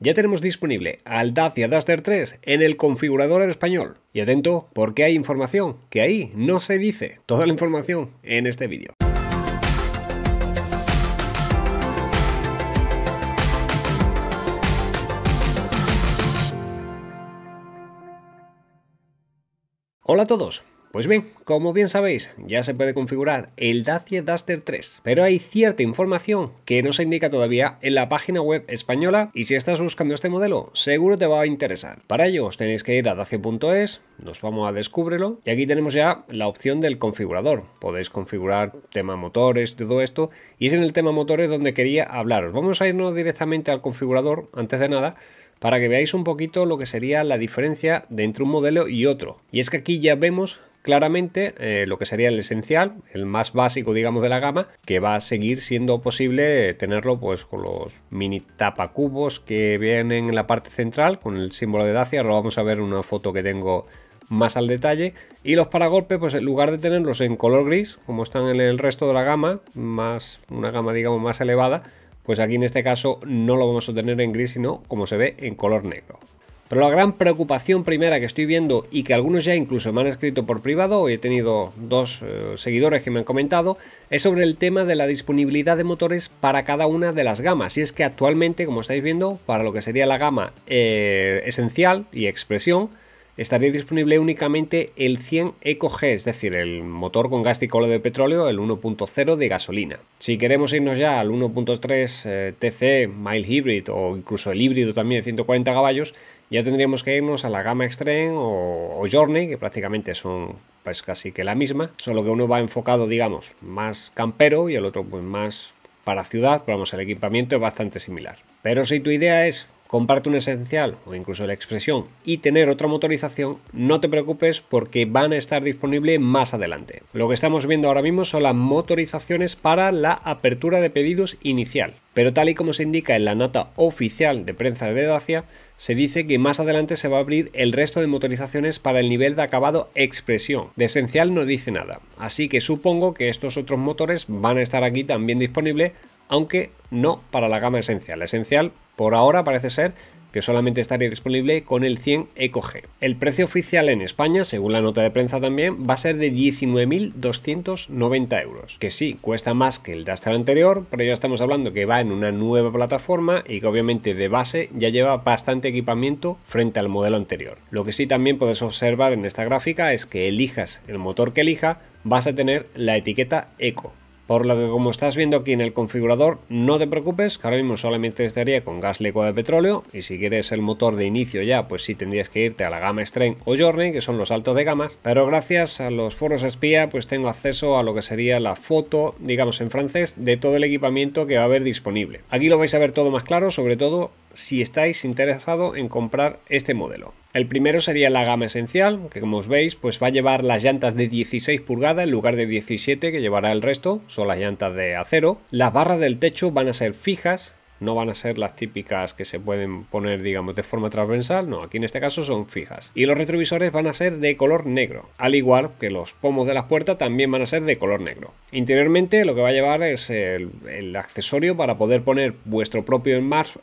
Ya tenemos disponible al Dacia Duster 3 en el configurador en español. Y atento porque hay información que ahí no se dice. Toda la información en este vídeo. Hola a todos, pues bien, como bien sabéis, ya se puede configurar el Dacia Duster 3, pero hay cierta información que no se indica todavía en la página web española y si estás buscando este modelo, seguro te va a interesar. Para ello os tenéis que ir a dacia.es, nos vamos a descúbrelo y aquí tenemos ya la opción del configurador. Podéis configurar tema motores, todo esto y es en el tema motores donde quería hablaros. Vamos a irnos directamente al configurador antes de nada para que veáis un poquito lo que sería la diferencia de entre un modelo y otro. Y es que aquí ya vemos claramente eh, lo que sería el esencial, el más básico, digamos, de la gama, que va a seguir siendo posible tenerlo pues con los mini tapacubos que vienen en la parte central con el símbolo de Dacia. lo vamos a ver una foto que tengo más al detalle. Y los paragolpes, pues en lugar de tenerlos en color gris, como están en el resto de la gama, más una gama, digamos, más elevada, pues aquí en este caso no lo vamos a tener en gris, sino como se ve en color negro. Pero la gran preocupación primera que estoy viendo y que algunos ya incluso me han escrito por privado, hoy he tenido dos eh, seguidores que me han comentado, es sobre el tema de la disponibilidad de motores para cada una de las gamas. Y es que actualmente, como estáis viendo, para lo que sería la gama eh, esencial y expresión, estaría disponible únicamente el 100 EcoG, es decir, el motor con gas cola de petróleo, el 1.0 de gasolina. Si queremos irnos ya al 1.3 TC, eh, Mile Hybrid o incluso el híbrido también de 140 caballos, ya tendríamos que irnos a la gama Extreme o, Journey, que prácticamente son pues, casi que la misma, solo que uno va enfocado, digamos, más campero y el otro pues más para ciudad, vamos, el equipamiento es bastante similar. Pero si tu idea es comparte un esencial o incluso la expresión y tener otra motorización, no te preocupes porque van a estar disponibles más adelante. Lo que estamos viendo ahora mismo son las motorizaciones para la apertura de pedidos inicial, pero tal y como se indica en la nota oficial de prensa de Dacia, se dice que más adelante se va a abrir el resto de motorizaciones para el nivel de acabado expresión. De esencial no dice nada, así que supongo que estos otros motores van a estar aquí también disponibles, aunque no para la gama esencial. esencial por ahora parece ser que solamente estaría disponible con el 100 EcoG. El precio oficial en España, según la nota de prensa también, va a ser de 19.290 euros, que sí, cuesta más que el Duster anterior, pero ya estamos hablando que va en una nueva plataforma y que obviamente de base ya lleva bastante equipamiento frente al modelo anterior. Lo que sí también puedes observar en esta gráfica es que elijas el motor que elija, vas a tener la etiqueta Eco por lo que como estás viendo aquí en el configurador, no te preocupes, que ahora mismo solamente estaría con gas licuado de petróleo y si quieres el motor de inicio ya, pues sí tendrías que irte a la gama Strain o Journey, que son los altos de gamas, pero gracias a los foros espía, pues tengo acceso a lo que sería la foto, digamos en francés, de todo el equipamiento que va a haber disponible. Aquí lo vais a ver todo más claro, sobre todo si estáis interesado en comprar este modelo. El primero sería la gama esencial, que como os veis, pues va a llevar las llantas de 16 pulgadas en lugar de 17 que llevará el resto, son las llantas de acero. Las barras del techo van a ser fijas, no van a ser las típicas que se pueden poner, digamos, de forma transversal, no, aquí en este caso son fijas. Y los retrovisores van a ser de color negro, al igual que los pomos de las puertas también van a ser de color negro. Interiormente lo que va a llevar es el, accesorio para poder poner vuestro propio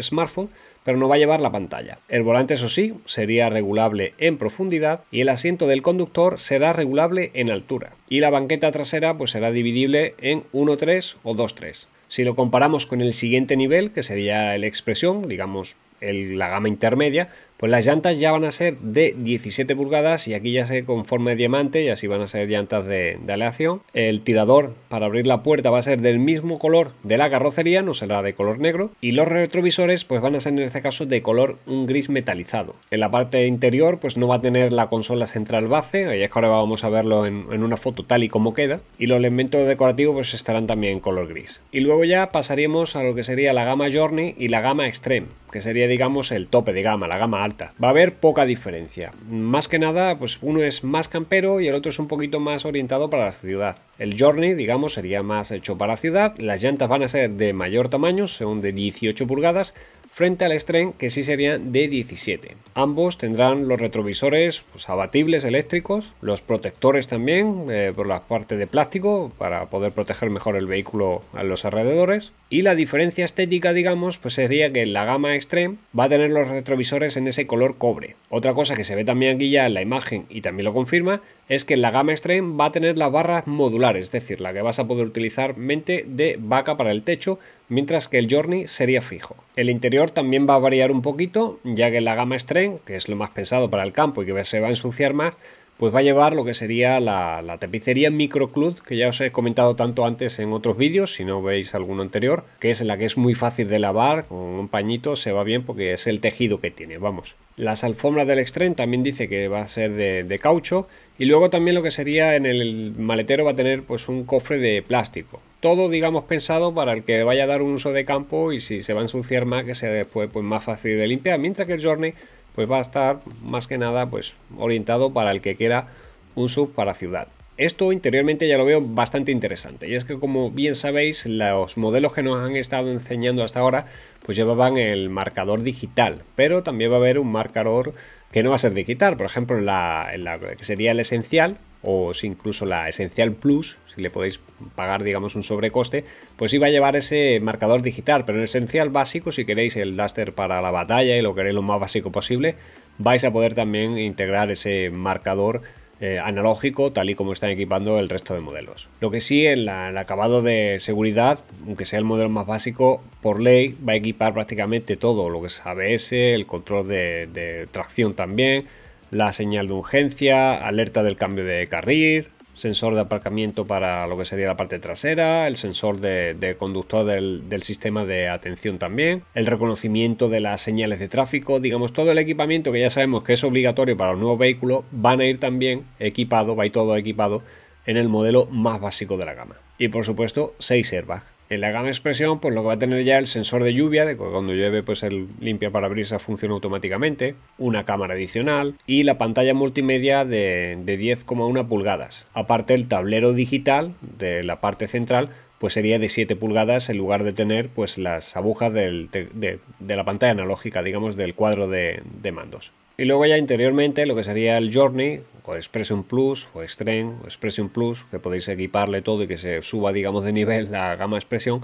smartphone pero no va a llevar la pantalla. El volante, eso sí, sería regulable en profundidad y el asiento del conductor será regulable en altura. Y la banqueta trasera pues será dividible en 1-3 o 2-3. Si lo comparamos con el siguiente nivel, que sería la expresión, digamos la gama intermedia, pues las llantas ya van a ser de 17 pulgadas y aquí ya se conforme diamante y así van a ser llantas de, aleación. El tirador para abrir la puerta va a ser del mismo color de la carrocería, no será de color negro. Y los retrovisores pues van a ser en este caso de color un gris metalizado. En la parte interior pues no va a tener la consola central base, ahí es que ahora vamos a verlo en, una foto tal y como queda. Y los elementos decorativos pues estarán también en color gris. Y luego ya pasaríamos a lo que sería la gama Journey y la gama Extreme, que sería digamos el tope de gama, la gama Va a haber poca diferencia. Más que nada, pues uno es más campero y el otro es un poquito más orientado para la ciudad. El Journey, digamos, sería más hecho para la ciudad. Las llantas van a ser de mayor tamaño, son de 18 pulgadas, frente al Extreme que sí sería de 17. Ambos tendrán los retrovisores pues, abatibles eléctricos, los protectores también eh, por la parte de plástico para poder proteger mejor el vehículo a los alrededores y la diferencia estética digamos pues sería que la gama Extreme va a tener los retrovisores en ese color cobre otra cosa que se ve también aquí ya en la imagen y también lo confirma es que la gama Extreme va a tener las barras modulares, es decir, la que vas a poder utilizar mente de vaca para el techo, mientras que el Journey sería fijo. El interior también va a variar un poquito, ya que en la gama Extreme, que es lo más pensado para el campo y que se va a ensuciar más, pues va a llevar lo que sería la, la tapicería microclud, que ya os he comentado tanto antes en otros vídeos, si no veis alguno anterior, que es la que es muy fácil de lavar, con un pañito se va bien porque es el tejido que tiene, vamos. Las alfombras del Extreme también dice que va a ser de, caucho y luego también lo que sería en el maletero va a tener pues un cofre de plástico. Todo digamos pensado para el que vaya a dar un uso de campo y si se va a ensuciar más que sea después pues más fácil de limpiar, mientras que el Journey pues va a estar más que nada pues orientado para el que quiera un sub para ciudad. Esto interiormente ya lo veo bastante interesante y es que como bien sabéis los modelos que nos han estado enseñando hasta ahora pues llevaban el marcador digital pero también va a haber un marcador que no va a ser digital por ejemplo la que sería el esencial o incluso la Esencial Plus, si le podéis pagar digamos un sobrecoste, pues iba a llevar ese marcador digital, pero en Esencial básico, si queréis el Duster para la batalla y lo queréis lo más básico posible, vais a poder también integrar ese marcador eh, analógico tal y como están equipando el resto de modelos. Lo que sí, en el acabado de seguridad, aunque sea el modelo más básico, por ley va a equipar prácticamente todo, lo que es ABS, el control de tracción también, la señal de urgencia, alerta del cambio de carril, sensor de aparcamiento para lo que sería la parte trasera, el sensor de, conductor del, sistema de atención también, el reconocimiento de las señales de tráfico, digamos, todo el equipamiento que ya sabemos que es obligatorio para los nuevos vehículos, van a ir también equipado, va a ir todo equipado en el modelo más básico de la gama. Y por supuesto, 6 airbags. En la gama expresión, pues lo que va a tener ya el sensor de lluvia, de cuando llueve, pues el limpia parabrisas funciona automáticamente, una cámara adicional y la pantalla multimedia de, 10,1 pulgadas. Aparte el tablero digital de la parte central, pues sería de 7 pulgadas en lugar de tener pues las agujas de, la pantalla analógica, digamos, del cuadro de mandos. Y luego ya interiormente lo que sería el Journey, o Expression Plus, o Extreme, o Expression Plus, que podéis equiparle todo y que se suba, digamos, de nivel la gama expresión,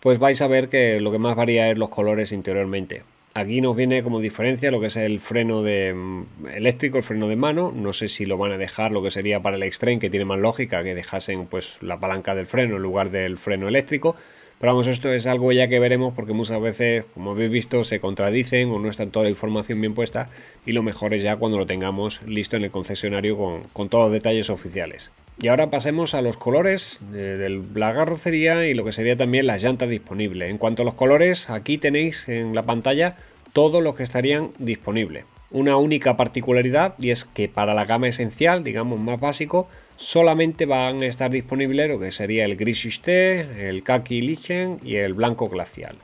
pues vais a ver que lo que más varía es los colores interiormente. Aquí nos viene como diferencia lo que es el freno de mm, eléctrico, el freno de mano. No sé si lo van a dejar lo que sería para el Extreme, que tiene más lógica que dejasen pues la palanca del freno en lugar del freno eléctrico. Pero vamos, esto es algo ya que veremos porque muchas veces, como habéis visto, se contradicen o no está toda la información bien puesta y lo mejor es ya cuando lo tengamos listo en el concesionario con, todos los detalles oficiales. Y ahora pasemos a los colores de la carrocería y lo que sería también las llantas disponibles. En cuanto a los colores, aquí tenéis en la pantalla todos los que estarían disponibles. Una única particularidad y es que para la gama esencial, digamos más básico, solamente van a estar disponibles lo que sería el gris el kaki Ligen y el blanco glacial.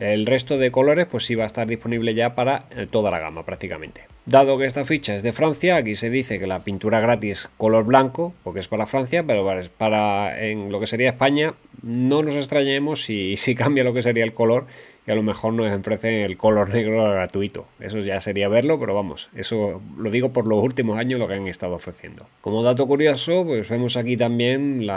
El resto de colores pues sí va a estar disponible ya para eh, toda la gama prácticamente. Dado que esta ficha es de Francia, aquí se dice que la pintura gratis color blanco, porque es para Francia, pero para en lo que sería España no nos extrañemos si, si cambia lo que sería el color que a lo mejor nos ofrecen el color negro gratuito. Eso ya sería verlo, pero vamos, eso lo digo por los últimos años lo que han estado ofreciendo. Como dato curioso, pues vemos aquí también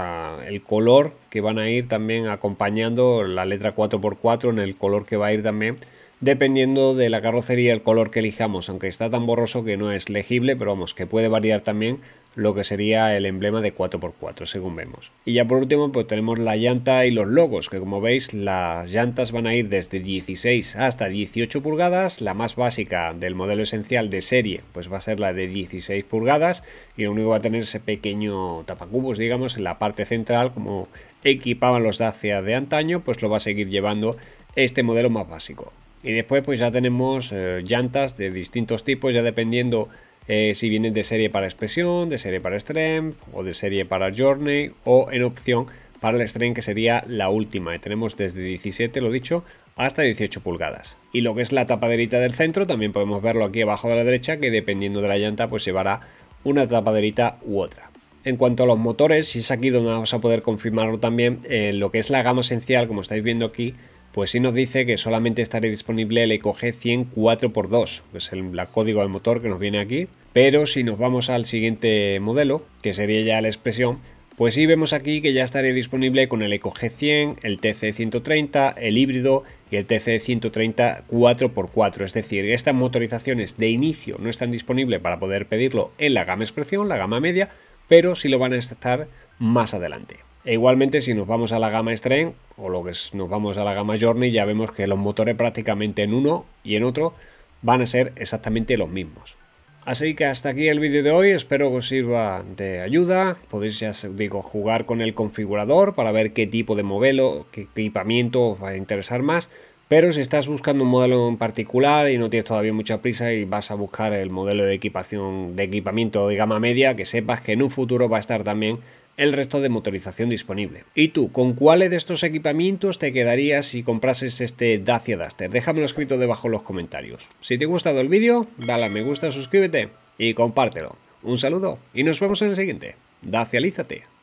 el color que van a ir también acompañando la letra 4x4 en el color que va a ir también dependiendo de la carrocería el color que elijamos, aunque está tan borroso que no es legible, pero vamos, que puede variar también lo que sería el emblema de 4x4 según vemos. Y ya por último pues tenemos la llanta y los logos, que como veis las llantas van a ir desde 16 hasta 18 pulgadas, la más básica del modelo esencial de serie pues va a ser la de 16 pulgadas y lo único va a tener ese pequeño tapacubos digamos en la parte central como equipaban los Dacia de antaño pues lo va a seguir llevando este modelo más básico. Y después pues ya tenemos eh, llantas de distintos tipos, ya dependiendo eh, si vienen de serie para expresión, de serie para extreme o de serie para journey o en opción para el extreme que sería la última. tenemos desde 17, lo dicho, hasta 18 pulgadas. Y lo que es la tapaderita del centro también podemos verlo aquí abajo de la derecha que dependiendo de la llanta pues llevará una tapaderita u otra. En cuanto a los motores, si es aquí donde vamos a poder confirmarlo también, eh, lo que es la gama esencial, como estáis viendo aquí, pues sí nos dice que solamente estaré disponible el EcoG 100 4x2, que es el código del motor que nos viene aquí. Pero si nos vamos al siguiente modelo, que sería ya la expresión, pues sí vemos aquí que ya estaría disponible con el EcoG 100, el TC 130, el híbrido y el TC 130 4x4. Es decir, estas motorizaciones de inicio no están disponibles para poder pedirlo en la gama expresión, la gama media, pero sí lo van a estar más adelante. E igualmente si nos vamos a la gama Strength o lo que es, nos vamos a la gama Journey ya vemos que los motores prácticamente en uno y en otro van a ser exactamente los mismos. Así que hasta aquí el vídeo de hoy, espero que os sirva de ayuda, podéis ya digo jugar con el configurador para ver qué tipo de modelo, qué equipamiento os va a interesar más, pero si estás buscando un modelo en particular y no tienes todavía mucha prisa y vas a buscar el modelo de equipación de equipamiento de gama media, que sepas que en un futuro va a estar también el resto de motorización disponible. ¿Y tú, con cuáles de estos equipamientos te quedarías si comprases este Dacia Duster? Déjamelo escrito debajo en los comentarios. Si te ha gustado el vídeo, dale a me gusta, suscríbete y compártelo. Un saludo y nos vemos en el siguiente. Dacialízate.